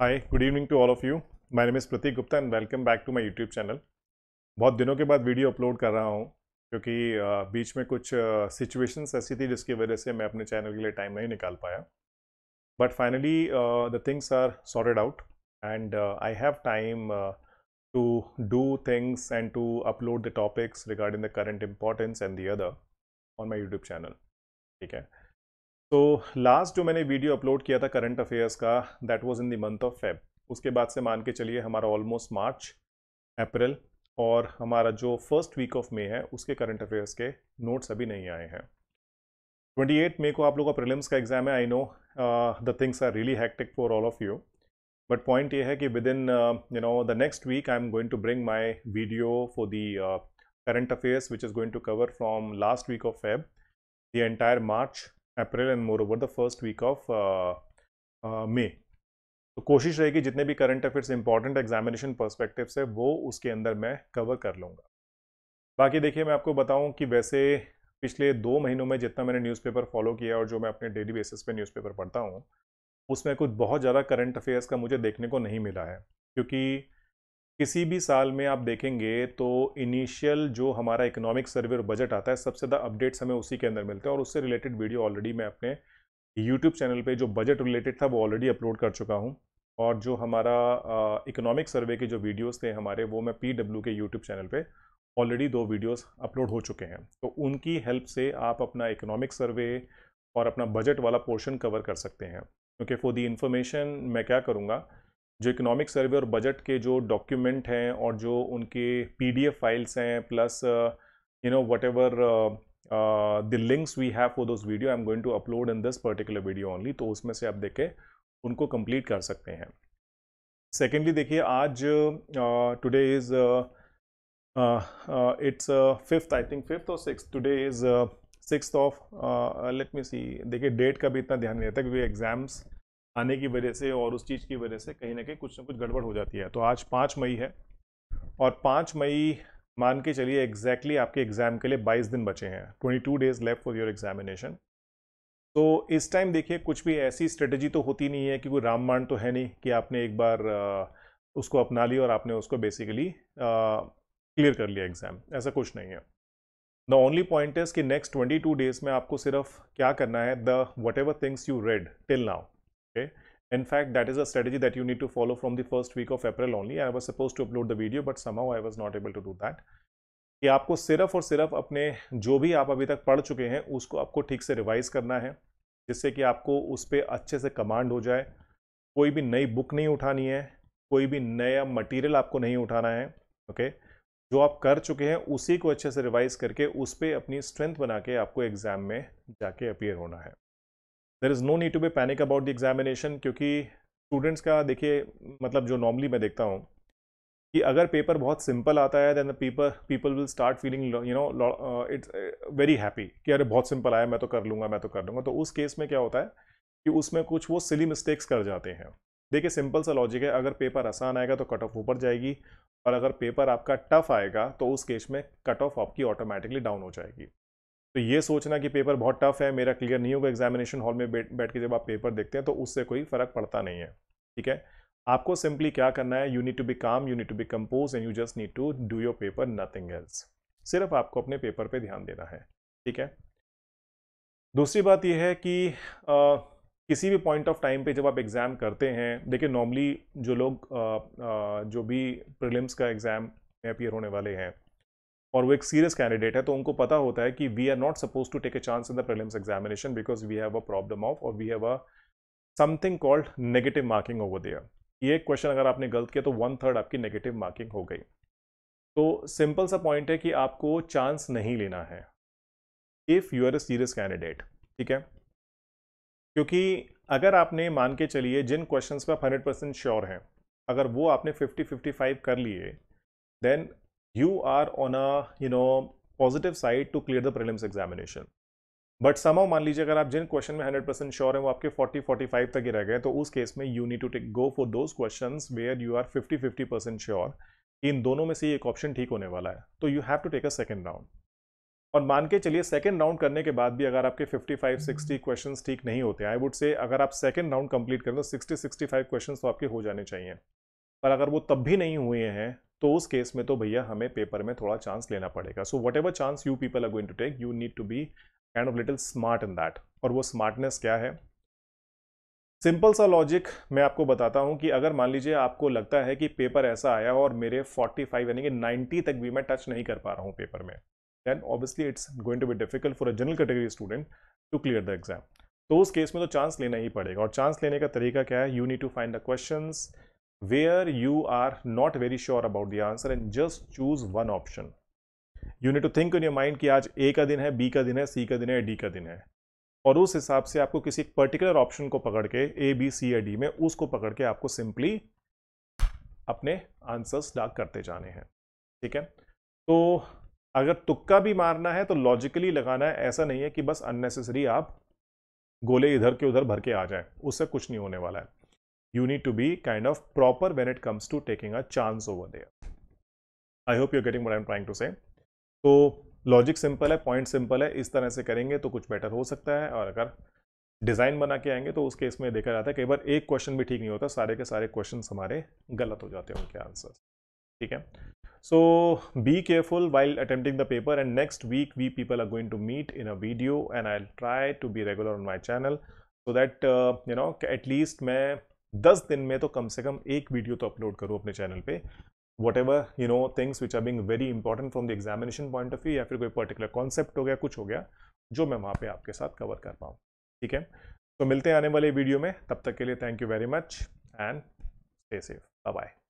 Hi good evening to all of you my name is Prateek Gupta and welcome back to my YouTube channel बहुत दिनों के बाद video upload कर रहा हूँ क्योंकि बीच में कुछ सिचुएशंस ऐसी थी जिसकी वजह से मैं अपने चैनल के लिए टाइम नहीं निकाल पाया but finally the things are sorted out and I have time to do things and to upload the topics regarding the current importance and the other on my YouTube channel ठीक है तो last जो मैंने video upload किया था current affairs का that was in the month of Feb उसके बाद से मान के चलिए हमारा ऑलमोस्ट मार्च अप्रैल और हमारा जो फर्स्ट वीक ऑफ मे है उसके करंट अफेयर्स के नोट्स अभी नहीं आए हैं 28 मई को आप लोगों का प्रिलिम्स का एग्ज़ाम है I know the things are really hectic for all of you but point ये है कि within you know the next week I am going to bring my video for the current affairs which is going to cover from last week of Feb the entire March April and more over the first week of May तो कोशिश रहेगी जितने भी current affairs important examination perspective से वो उसके अंदर मैं कवर कर लूँगा बाकी देखिए मैं आपको बताऊँ कि वैसे पिछले दो महीनों में जितना मैंने न्यूज़पेपर फॉलो किया और जो मैं अपने डेली बेसिस पे न्यूज़पेपर पढ़ता हूँ उसमें कुछ बहुत ज़्यादा करंट अफेयर्स का मुझे देखने को नहीं मिला है क्योंकि किसी भी साल में आप देखेंगे तो इनिशियल जो हमारा इकोनॉमिक सर्वे और बजट आता है सबसे ज़्यादा अपडेट्स हमें उसी के अंदर मिलते हैं और उससे रिलेटेड वीडियो ऑलरेडी मैं अपने यूट्यूब चैनल पे जो बजट रिलेटेड था वो ऑलरेडी अपलोड कर चुका हूँ और जो हमारा इकोनॉमिक सर्वे के जो वीडियोज़ थे हमारे वो मैं पी के यूट्यूब चैनल पर ऑलरेडी दो वीडियोस अपलोड हो चुके हैं तो उनकी हेल्प से आप अपना इकोनॉमिक सर्वे और अपना बजट वाला पोर्शन कवर कर सकते हैं क्योंकि फॉर दी इन्फॉर्मेशन मैं क्या करूँगा जो इकोनॉमिक सर्वे और बजट के जो डॉक्यूमेंट हैं और जो उनके पीडीएफ फाइल्स हैं plus you know whatever the links we have for those video I am going to upload in this particular video only तो उसमें से आप देखें उनको कंप्लीट कर सकते हैं सेकेंडली देखिए आज today is it's fifth I think fifth और six today is six of let me see देखिए डेट का भी इतना ध्यान नहीं रहता क्योंकि एग्ज़ाम्स आने की वजह से और उस चीज़ की वजह से कहीं ना कहीं कुछ ना कुछ गड़बड़ हो जाती है तो आज पाँच मई है और पाँच मई मान के चलिए एग्जैक्टली आपके एग्ज़ाम के लिए बाईस दिन बचे हैं twenty two days left for your examination तो इस टाइम देखिए कुछ भी ऐसी स्ट्रेटजी तो होती नहीं है कि कोई रामबाण तो है नहीं कि आपने एक बार उसको अपना लिया और आपने उसको बेसिकली क्लियर कर लिया एग्ज़ाम ऐसा कुछ नहीं है द ओनली पॉइंट इज़ कि नेक्स्ट ट्वेंटी टू डेज़ में आपको सिर्फ क्या करना है the whatever things you read till now okay in fact that is a strategy that you need to follow from the first week of april only i was supposed to upload the video but somehow i was not able to do that कि आपको सिर्फ और सिर्फ अपने जो भी आप अभी तक पढ़ चुके हैं उसको आपको ठीक से रिवाइज करना है जिससे कि आपको उस पर अच्छे से कमांड हो जाए कोई भी नई बुक नहीं उठानी है कोई भी नया मटेरियल आपको नहीं उठाना है ओके जो आप कर चुके हैं उसी को अच्छे से रिवाइज करके उस पर अपनी स्ट्रेंथ बना के आपको एग्ज़ाम में जाके अपियर होना है there is no need to be panic about the examination क्योंकि स्टूडेंट्स का देखिए मतलब जो नॉर्मली मैं देखता हूँ कि अगर पेपर बहुत सिंपल आता है then people people will start feeling you know it's very happy कि अरे बहुत सिंपल आया मैं तो कर लूँगा मैं तो कर लूँगा तो उस केस में क्या होता है कि उसमें कुछ वो सिली मिस्टेक्स कर जाते हैं देखिए सिंपल सा लॉजिक है अगर पेपर आसान आएगा तो कट ऑफ ऊपर जाएगी और अगर पेपर आपका टफ आएगा तो उस केस में कट ऑफ आपकी ऑटोमेटिकली डाउन हो जाएगी तो ये सोचना कि पेपर बहुत टफ है मेरा क्लियर नहीं होगा एग्जामिनेशन हॉल में बैठ बैठ के जब आप पेपर देखते हैं तो उससे कोई फ़र्क पड़ता नहीं है ठीक है आपको सिंपली क्या करना है you need to be calm you need to be compose and you just need to do your paper nothing else सिर्फ आपको अपने पेपर पे ध्यान देना है ठीक है दूसरी बात यह है कि आ, किसी भी पॉइंट ऑफ टाइम पे जब आप एग्ज़ाम करते हैं देखिए नॉर्मली जो लोग आ, आ, जो भी प्रिलिम्स का एग्ज़ाम अपियर होने वाले हैं और वो एक सीरियस कैंडिडेट है तो उनको पता होता है कि we are not suppose to take a chance in the prelims examination because we have a problem of और we have a something called negative marking over there ये एक क्वेश्चन अगर आपने गलत किया तो वन थर्ड आपकी नेगेटिव मार्किंग हो गई तो सिंपल सा पॉइंट है कि आपको चांस नहीं लेना है if you are a serious candidate ठीक है क्योंकि अगर आपने मान के चलिए जिन क्वेश्चंस पर आप हंड्रेड परसेंट श्योर हैं अगर वो आपने फिफ्टी फिफ्टी फाइव कर लिए then you are on a you know positive side to clear the prelims examination but समाउ मान लीजिए अगर आप जिन क्वेश्चन में 100 परसेंट श्योर है वो आपके 40 45 तक ही रह गए तो उस केस में you need to take go for those question where you are 50 50 percent sure कि इन दोनों में से एक ऑप्शन ठीक होने वाला है तो you have to take a second round और मान के चलिए सेकेंड राउंड करने के बाद भी अगर आपके 55 सिक्सटी क्वेश्चन ठीक नहीं होते आई वुड से अगर आप सेकेंड राउंड कंप्लीट करें तो सिक्सटी सिक्सटी फाइव क्वेश्चन तो आपके हो जाने चाहिए पर अगर वो तब भी नहीं हुए हैं तो उस केस में तो भैया हमें पेपर में थोड़ा चांस लेना पड़ेगा so whatever chance you people are going to take you need to be kind of little smart in that और वो स्मार्टनेस क्या है सिंपल सा लॉजिक मैं आपको बताता हूँ कि अगर मान लीजिए आपको लगता है कि पेपर ऐसा आया और मेरे 45 यानी कि नाइन्टी तक भी मैं टच नहीं कर पा रहा हूँ पेपर में then obviously it's going to be difficult for a general category student to clear the exam तो उस केस में तो चांस लेना ही पड़ेगा और चांस लेने का तरीका क्या है you need to find the questions where you are not very sure about the answer and just choose one option. You need to think in your mind कि आज A का दिन है B का दिन है C का दिन है D का दिन है और उस हिसाब से आपको किसी एक पर्टिकुलर ऑप्शन को पकड़ के ए बी सी या डी में उसको पकड़ के आपको सिंपली अपने आंसर्स डाक करते जाने हैं ठीक है तो अगर तुक्का भी मारना है तो लॉजिकली लगाना है ऐसा नहीं है कि बस अननेसेसरी आप गोले इधर के उधर भर के आ जाएं उससे कुछ नहीं होने वाला है you need to be kind of proper when it comes to taking a chance over there. I hope you are getting what i am trying to say. so logic simple hai point simple hai is tarah se karenge to kuch better ho sakta hai aur agar design बना के आएंगे तो उस case में देखा जाता है कई बार एक क्वेश्चन भी ठीक नहीं होता सारे के सारे क्वेश्चन हमारे गलत हो जाते हैं उनके आंसर ठीक है so be careful while attempting the paper and next week we people are going to meet in a video and i'll try to be regular on my channel so that uh, you know at least मैं दस दिन में तो कम से कम एक video तो upload करो अपने चैनल पे whatever you know things which are being very important from the examination point of view या फिर कोई पर्टिकुलर कॉन्सेप्ट हो गया कुछ हो गया जो मैं वहाँ पे आपके साथ कवर कर पाऊँ ठीक है तो मिलते हैं आने वाले वीडियो में तब तक के लिए thank you very much and stay safe bye